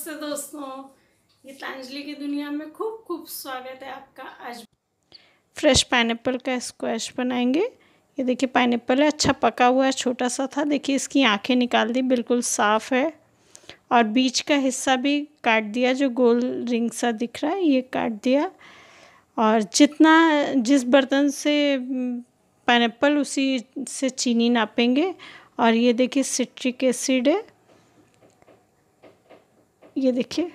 नमस्ते दोस्तों गीतांजलि की दुनिया में खूब खूब स्वागत है आपका आज फ्रेश एप्पल का स्क्वैश बनाएंगे ये देखिए एप्पल है अच्छा पका हुआ है छोटा सा था देखिए इसकी आंखें निकाल दी बिल्कुल साफ़ है और बीच का हिस्सा भी काट दिया जो गोल रिंग सा दिख रहा है ये काट दिया और जितना जिस बर्तन से पाइनएप्पल उसी से चीनी नापेंगे और ये देखिए सिट्रिक एसिड है ये देखिए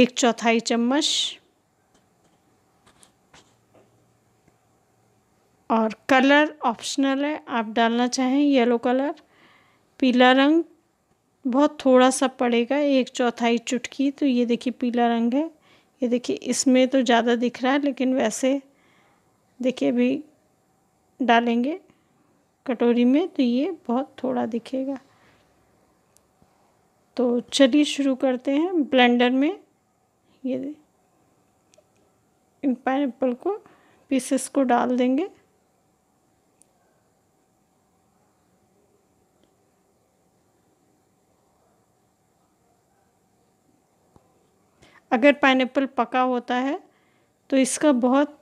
एक चौथाई चम्मच और कलर ऑप्शनल है आप डालना चाहें येलो कलर पीला रंग बहुत थोड़ा सा पड़ेगा एक चौथाई चुटकी तो ये देखिए पीला रंग है ये देखिए इसमें तो ज़्यादा दिख रहा है लेकिन वैसे देखिए अभी डालेंगे कटोरी में तो ये बहुत थोड़ा दिखेगा तो चलिए शुरू करते हैं ब्लेंडर में ये इन पाइन को पीसेस को डाल देंगे अगर पाइन पका होता है तो इसका बहुत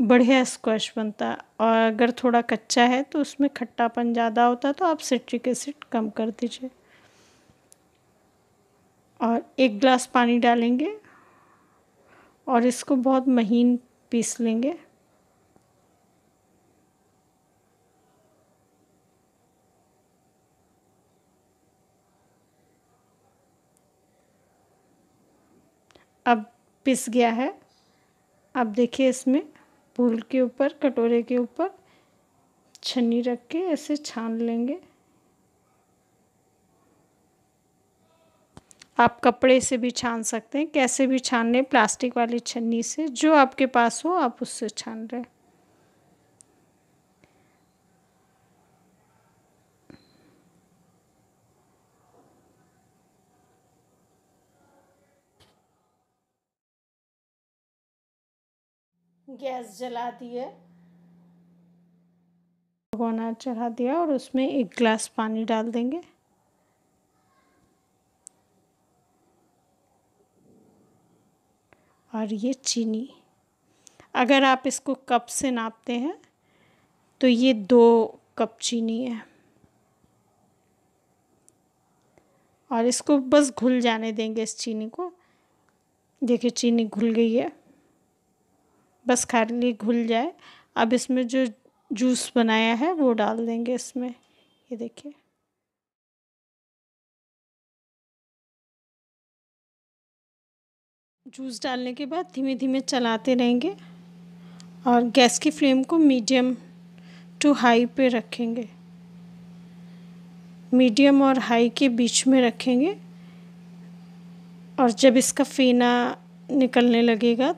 बढ़िया स्क्वैश बनता है और अगर थोड़ा कच्चा है तो उसमें खट्टापन ज़्यादा होता है तो आप सिट्रिक एसिड कम कर दीजिए और एक ग्लास पानी डालेंगे और इसको बहुत महीन पीस लेंगे अब पिस गया है अब देखिए इसमें फूल के ऊपर कटोरे के ऊपर छन्नी रख के ऐसे छान लेंगे आप कपड़े से भी छान सकते हैं कैसे भी छान लें प्लास्टिक वाली छन्नी से जो आपके पास हो आप उससे छान रहे गैस जला दिए भगवाना चढ़ा दिया और उसमें एक गिलास पानी डाल देंगे और ये चीनी अगर आप इसको कप से नापते हैं तो ये दो कप चीनी है और इसको बस घुल जाने देंगे इस चीनी को देखिए चीनी घुल गई है बस खाली घुल जाए अब इसमें जो जूस बनाया है वो डाल देंगे इसमें ये देखिए जूस डालने के बाद धीमे धीमे चलाते रहेंगे और गैस की फ्लेम को मीडियम टू हाई पे रखेंगे मीडियम और हाई के बीच में रखेंगे और जब इसका फेना निकलने लगेगा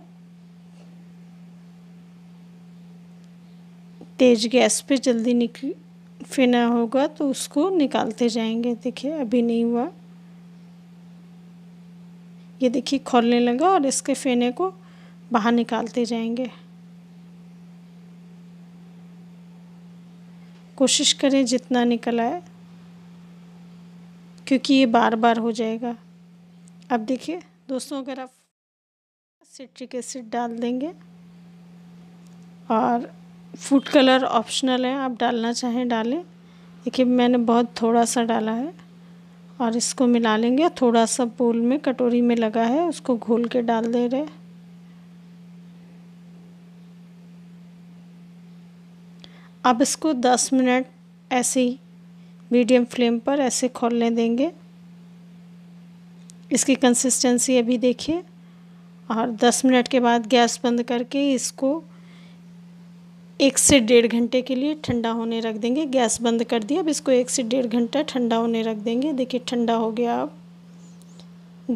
तेज़ गैस पे जल्दी निकल फेना होगा तो उसको निकालते जाएंगे देखिए अभी नहीं हुआ ये देखिए खोलने लगा और इसके फेने को बाहर निकालते जाएंगे कोशिश करें जितना निकल आए क्योंकि ये बार बार हो जाएगा अब देखिए दोस्तों अगर आप सिट्रिक एसिड डाल देंगे और फूड कलर ऑप्शनल है आप डालना चाहें डालें देखिए मैंने बहुत थोड़ा सा डाला है और इसको मिला लेंगे थोड़ा सा बोल में कटोरी में लगा है उसको घोल के डाल दे रहे अब इसको 10 मिनट ऐसे ही मीडियम फ्लेम पर ऐसे खोलने देंगे इसकी कंसिस्टेंसी अभी देखिए और 10 मिनट के बाद गैस बंद करके इसको एक से डेढ़ घंटे के लिए ठंडा होने रख देंगे गैस बंद कर दिया अब इसको एक से डेढ़ घंटा ठंडा होने रख देंगे देखिए ठंडा हो गया अब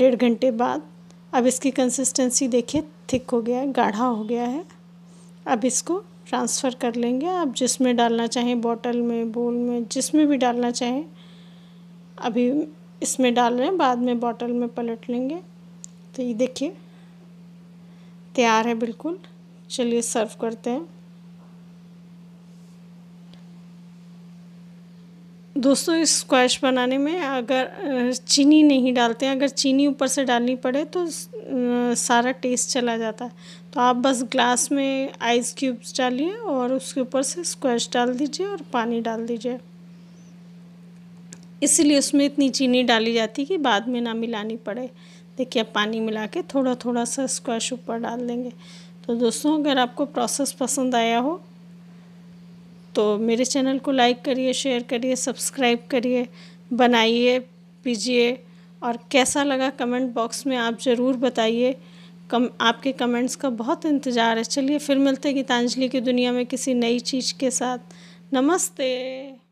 डेढ़ घंटे बाद अब इसकी कंसिस्टेंसी देखिए थिक हो गया है गाढ़ा हो गया है अब इसको ट्रांसफ़र कर लेंगे अब जिसमें डालना चाहें बॉटल में बोल में जिसमें भी डालना चाहें अभी इसमें डाल रहे हैं बाद में बॉटल में पलट लेंगे तो ये देखिए तैयार है बिल्कुल चलिए सर्व करते हैं दोस्तों स्क्वैश बनाने में अगर चीनी नहीं डालते हैं अगर चीनी ऊपर से डालनी पड़े तो सारा टेस्ट चला जाता है तो आप बस ग्लास में आइस क्यूब्स डालिए और उसके ऊपर से स्क्वैश डाल दीजिए और पानी डाल दीजिए इसीलिए उसमें इतनी चीनी डाली जाती कि बाद में ना मिलानी पड़े देखिए अब पानी मिला के थोड़ा थोड़ा सा स्क्वैश ऊपर डाल देंगे तो दोस्तों अगर आपको प्रोसेस पसंद आया हो तो मेरे चैनल को लाइक करिए शेयर करिए सब्सक्राइब करिए बनाइए पीजिए और कैसा लगा कमेंट बॉक्स में आप ज़रूर बताइए कम आपके कमेंट्स का बहुत इंतज़ार है चलिए फिर मिलते गीतांजलि की दुनिया में किसी नई चीज़ के साथ नमस्ते